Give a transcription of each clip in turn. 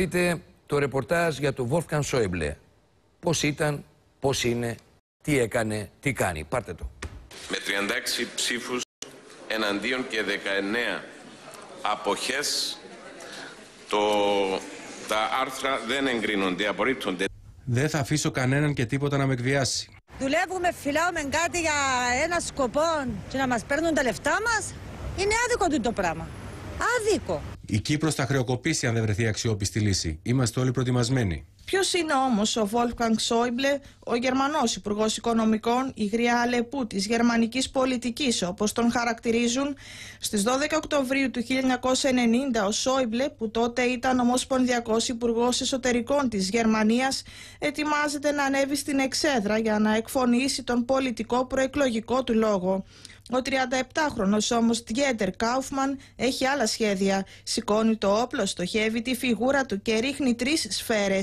Δείτε το ρεπορτάζ για τον Βόλφκαν Σόιμπλε. Πώς ήταν, πώς είναι, τι έκανε, τι κάνει. Πάρτε το. Με 36 ψήφους εναντίον και 19 αποχές, το, τα άρθρα δεν εγκρίνονται, απορρίπτονται. Δεν θα αφήσω κανέναν και τίποτα να με εκβιάσει. Δουλεύουμε, φυλάμε κάτι για ένα σκοπό και να μας παίρνουν τα λεφτά μας. Είναι άδικο το πράγμα αδίκο. Η Κύπρος θα χρεοκοπήσει αν δεν βρεθεί αξιόπιστη λύση. Είμαστε όλοι προετοιμασμένοι. Ποιος είναι όμως ο Βόλφκανγκ Σόιμπλε, ο Γερμανός Υπουργός Οικονομικών, η γριά αλεπού της γερμανικής πολιτικής, όπως τον χαρακτηρίζουν, στις 12 Οκτωβρίου του 1990 ο Σόιμπλε, που τότε ήταν Ομοσπονδιακός Υπουργός Εσωτερικών της Γερμανίας, ετοιμάζεται να ανέβει στην εξέδρα για να εκφωνήσει τον πολιτικό προεκλογικό του λόγο. Ο 37χρονος όμως Τιέτερ Κάουφμαν έχει άλλα σχέδια σχέδια. Σηκώνει το όπλο, στοχεύει τη φιγούρα του και ρίχνει τρεις σφαίρες.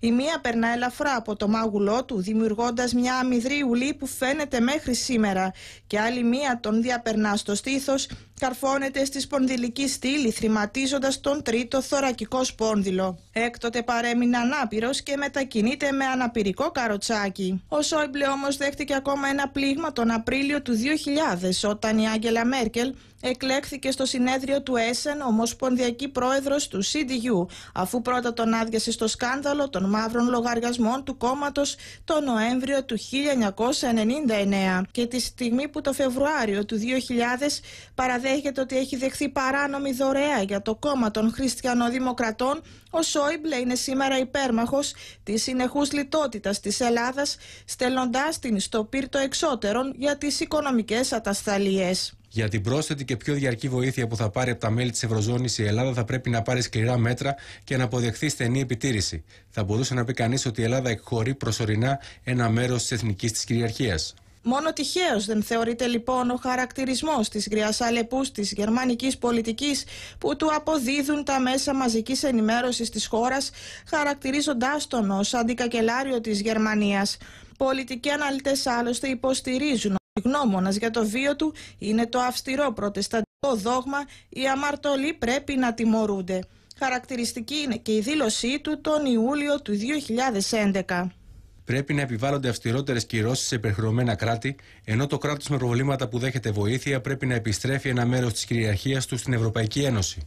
Η μία περνά ελαφρά από το μάγουλό του, δημιουργώντας μια αμυδρή ουλή που φαίνεται μέχρι σήμερα. Και άλλη μία τον διαπερνά στο στήθος, καρφώνεται στη σπονδυλική στήλη, θρηματίζοντας τον τρίτο θωρακικό σπόνδυλο. Έκτοτε παρέμεινε ανάπηρος και μετακινείται με αναπηρικό καροτσάκι. Ο Σόιμπλε όμως δέχτηκε ακόμα ένα πλήγμα τον Απρίλιο του 2000, όταν η Άγγελα Μέρκελ εκλέχθηκε στο συνέδριο του Έσεν, ομοσπονδιακή πρόεδρος του CDU, αφού πρώτα τον άδειασε στο σκάνδαλο των μαύρων λογαριασμών του κόμματος το Νοέμβριο του 1999. Και τη στιγμή που το Φεβρουάριο του 2000 παραδέχεται ότι έχει δεχθεί παράνομη δωρεά για το κόμμα των Χριστιανοδημοκρατών, ο Σόιμπλε είναι σήμερα υπέρμαχος της συνεχούς λιτότητας της Ελλάδας, στέλνοντάς την στο πύρτο εξώτερων για τις οικονομικές ατασταλίες. Για την πρόσθετη και πιο διαρκή βοήθεια που θα πάρει από τα μέλη της Ευρωζώνης, η Ελλάδα θα πρέπει να πάρει σκληρά μέτρα και να αποδεχθεί στενή επιτήρηση. Θα μπορούσε να πει κανείς ότι η Ελλάδα εκχωρεί προσωρινά ένα μέρος της εθνικής της κυριαρχίας. Μόνο τυχαίως δεν θεωρείται λοιπόν ο χαρακτηρισμός της γκριά αλεπούς της γερμανικής πολιτικής που του αποδίδουν τα μέσα μαζικής ενημέρωσης της χώρας, χαρακτηρίζοντάς τον ως αντικακελάριο της Γερμανίας. Πολιτικοί αναλυτές άλλωστε υποστηρίζουν ότι γνώμονας για το βίο του είναι το αυστηρό προτεσταντικό δόγμα, οι αμαρτωλοί πρέπει να τιμωρούνται. Χαρακτηριστική είναι και η δήλωσή του τον Ιούλιο του 2011 πρέπει να επιβάλλονται αυστηρότερες κυρώσεις σε υπερχρεωμένα κράτη, ενώ το κράτος με προβλήματα που δέχεται βοήθεια πρέπει να επιστρέφει ένα μέρος της κυριαρχίας του στην Ευρωπαϊκή Ένωση.